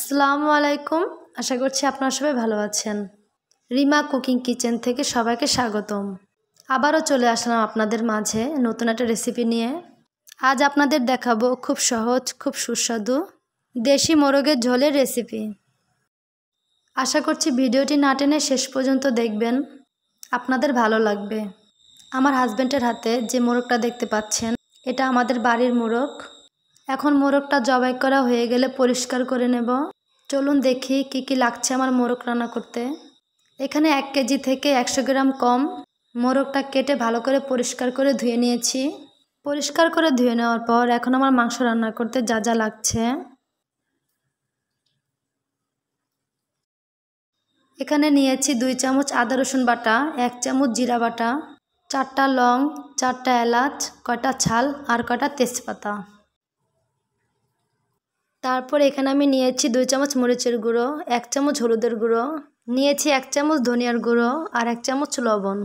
আসসালামু আলাইকুম আশা করছি আপনারা সবাই ভালো আছেন রিমা কুকিং কিচেন থেকে সবাইকে স্বাগতম আবারও চলে আসলাম আপনাদের মাঝে নতুন একটা রেসিপি নিয়ে আজ আপনাদের দেখাবো খুব সহজ খুব সুস্বাদু দেশি মোরগের ঝোলের রেসিপি আশা করছি ভিডিওটি না টেনে শেষ পর্যন্ত দেখবেন আপনাদের ভালো লাগবে আমার হাজব্যান্ডের হাতে যে মোরগটা দেখতে পাচ্ছেন এটা আমাদের বাড়ির মোরগ এখন মোরগটা জবাই করা হয়ে গেলে পরিষ্কার করে নেব চলুন দেখি কি কি লাগছে আমার মোরগ রান্না করতে এখানে এক কেজি থেকে একশো গ্রাম কম মোরগটা কেটে ভালো করে পরিষ্কার করে ধুয়ে নিয়েছি পরিষ্কার করে ধুয়ে নেওয়ার পর এখন আমার মাংস রান্না করতে যা যা লাগছে এখানে নিয়েছি দুই চামচ আদা রসুন বাটা এক চামচ জিরা বাটা চারটা লং চারটা এলাচ কয়টা ছাল আর কয়টা তেজপাতা তারপর এখানে আমি নিয়েছি দুই চামচ মরিচের গুঁড়ো এক চামচ হলুদের গুঁড়ো নিয়েছি এক চামচ ধনিয়ার গুঁড়ো আর এক চামচ লবণ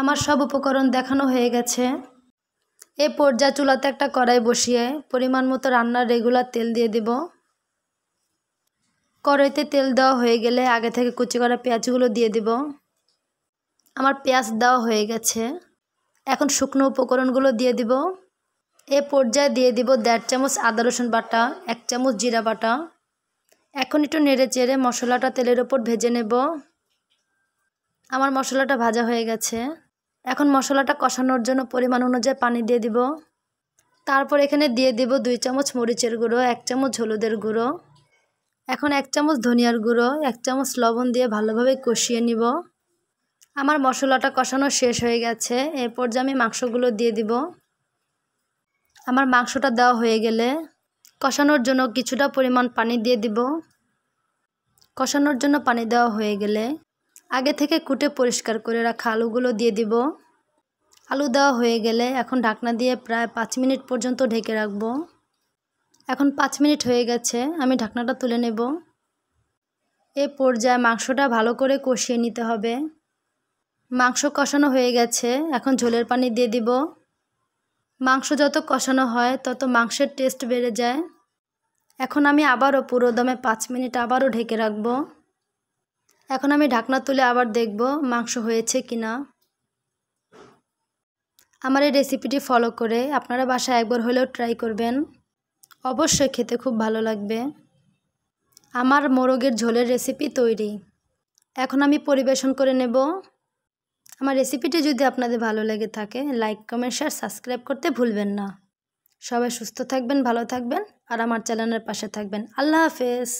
আমার সব উপকরণ দেখানো হয়ে গেছে এ পর্যায়ে চুলাতে একটা কড়াই বসিয়ে পরিমাণ মতো রান্নার রেগুলার তেল দিয়ে দেব কড়াইতে তেল দেওয়া হয়ে গেলে আগে থেকে কুচি করা পেঁয়াজগুলো দিয়ে দেব আমার পেঁয়াজ দেওয়া হয়ে গেছে এখন শুকনো উপকরণগুলো দিয়ে দেব এ পর্যায়ে দিয়ে দিব দেড় চামচ আদা রসুন বাটা এক চামচ জিরা বাটা এখন একটু নেড়ে চেড়ে মশলাটা তেলের ওপর ভেজে নেব আমার মশলাটা ভাজা হয়ে গেছে এখন মশলাটা কষানোর জন্য পরিমাণ অনুযায়ী পানি দিয়ে দিব তারপর এখানে দিয়ে দিব দুই চামচ মরিচের গুঁড়ো এক চামচ হলুদের গুঁড়ো এখন এক চামচ ধনিয়ার গুঁড়ো এক চামচ লবণ দিয়ে ভালোভাবে কষিয়ে নিব আমার মশলাটা কষানো শেষ হয়ে গেছে এরপর যে আমি মাংসগুলো দিয়ে দিব আমার মাংসটা দেওয়া হয়ে গেলে কষানোর জন্য কিছুটা পরিমাণ পানি দিয়ে দিব কষানোর জন্য পানি দেওয়া হয়ে গেলে আগে থেকে কুটে পরিষ্কার করে রাখা আলুগুলো দিয়ে দিব আলু দেওয়া হয়ে গেলে এখন ঢাকনা দিয়ে প্রায় পাঁচ মিনিট পর্যন্ত ঢেকে রাখব এখন পাঁচ মিনিট হয়ে গেছে আমি ঢাকনাটা তুলে নেব এ পর্যায়ে মাংসটা ভালো করে কষিয়ে নিতে হবে মাংস কষানো হয়ে গেছে এখন ঝোলের পানি দিয়ে দিব মাংস যত কষানো হয় তত মাংসের টেস্ট বেড়ে যায় এখন আমি আবারও পুরো দমে পাঁচ মিনিট আবারও ঢেকে রাখব এখন আমি ঢাকনা তুলে আবার দেখব মাংস হয়েছে কি না আমার এই রেসিপিটি ফলো করে আপনারা বাসায় একবার হলেও ট্রাই করবেন অবশ্যই খেতে খুব ভালো লাগবে আমার মোরগের ঝোলের রেসিপি তৈরি এখন আমি পরিবেশন করে নেব আমার রেসিপিটি যদি আপনাদের ভালো লেগে থাকে লাইক কমেন্ট শেয়ার সাবস্ক্রাইব করতে ভুলবেন না সবাই সুস্থ থাকবেন ভালো থাকবেন আর আমার চ্যানেলের পাশে থাকবেন আল্লাহ হাফেজ